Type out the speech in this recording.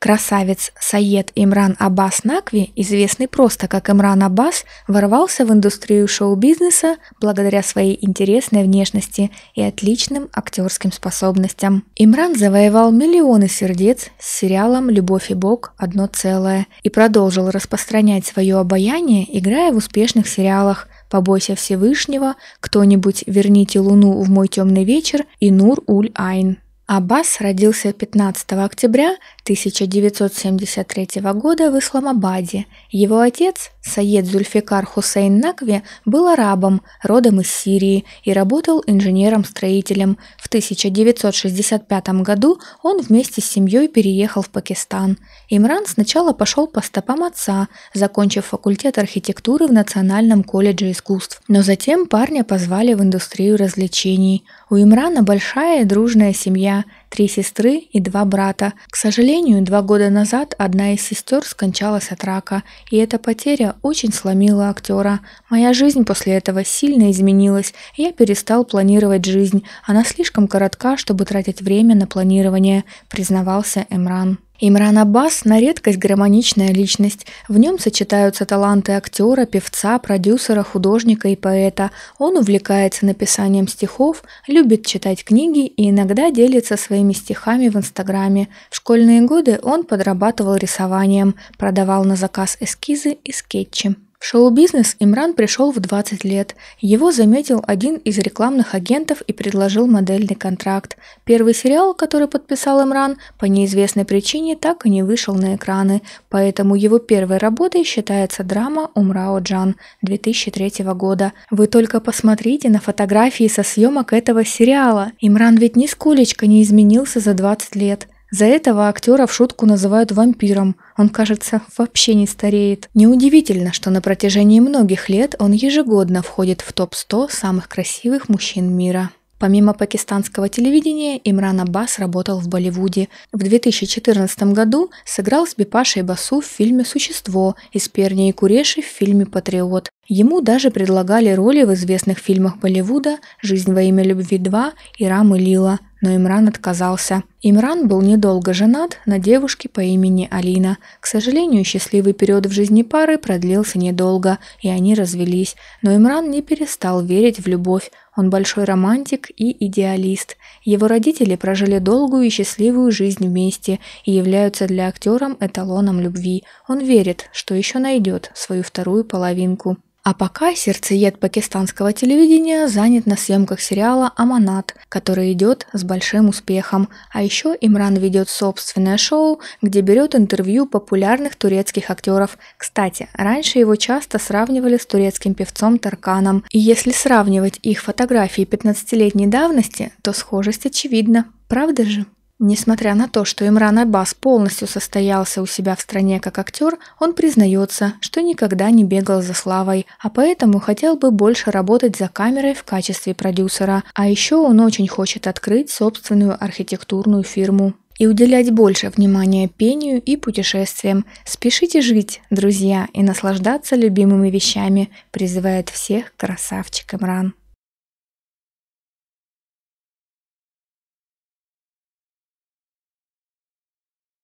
Красавец Саед Имран Аббас Накви, известный просто как Имран Аббас, ворвался в индустрию шоу-бизнеса благодаря своей интересной внешности и отличным актерским способностям. Имран завоевал миллионы сердец с сериалом «Любовь и Бог. Одно целое» и продолжил распространять свое обаяние, играя в успешных сериалах «Побойся Всевышнего», «Кто-нибудь верните луну в мой темный вечер» и «Нур-Уль-Айн». Аббас родился 15 октября 1973 года в Исламабаде. Его отец, Саед Зульфикар Хусейн Накви, был арабом, родом из Сирии и работал инженером-строителем. В 1965 году он вместе с семьей переехал в Пакистан. Имран сначала пошел по стопам отца, закончив факультет архитектуры в Национальном колледже искусств. Но затем парня позвали в индустрию развлечений. У Имрана большая и дружная семья, три сестры и два брата. К сожалению, два года назад одна из сестер скончалась от рака, и эта потеря очень сломила актера. Моя жизнь после этого сильно изменилась, я перестал планировать жизнь. Она слишком коротка, чтобы тратить время на планирование, признавался Эмран. Имран Аббас – на редкость гармоничная личность. В нем сочетаются таланты актера, певца, продюсера, художника и поэта. Он увлекается написанием стихов, любит читать книги и иногда делится своими стихами в Инстаграме. В школьные годы он подрабатывал рисованием, продавал на заказ эскизы и скетчи. В шоу-бизнес Имран пришел в 20 лет. Его заметил один из рекламных агентов и предложил модельный контракт. Первый сериал, который подписал Имран, по неизвестной причине так и не вышел на экраны, поэтому его первой работой считается драма «Умрао Джан» 2003 года. Вы только посмотрите на фотографии со съемок этого сериала. Имран ведь нисколечко не изменился за 20 лет. За этого актера в шутку называют вампиром. Он, кажется, вообще не стареет. Неудивительно, что на протяжении многих лет он ежегодно входит в топ-100 самых красивых мужчин мира. Помимо пакистанского телевидения, Имран Аббас работал в Болливуде. В 2014 году сыграл с Бипашей Басу в фильме «Существо» и с Пернией Куреши в фильме «Патриот». Ему даже предлагали роли в известных фильмах Болливуда «Жизнь во имя любви 2» и «Рам и Лила» но Имран отказался. Имран был недолго женат на девушке по имени Алина. К сожалению, счастливый период в жизни пары продлился недолго, и они развелись. Но Имран не перестал верить в любовь. Он большой романтик и идеалист. Его родители прожили долгую и счастливую жизнь вместе и являются для актера эталоном любви. Он верит, что еще найдет свою вторую половинку. А пока сердцеед пакистанского телевидения занят на съемках сериала «Аманат», который идет с большим успехом. А еще Имран ведет собственное шоу, где берет интервью популярных турецких актеров. Кстати, раньше его часто сравнивали с турецким певцом Тарканом. И если сравнивать их фотографии 15-летней давности, то схожесть очевидна. Правда же? Несмотря на то, что Имран Аббас полностью состоялся у себя в стране как актер, он признается, что никогда не бегал за славой, а поэтому хотел бы больше работать за камерой в качестве продюсера, а еще он очень хочет открыть собственную архитектурную фирму. И уделять больше внимания пению и путешествиям. Спешите жить, друзья, и наслаждаться любимыми вещами, призывает всех красавчик Имран.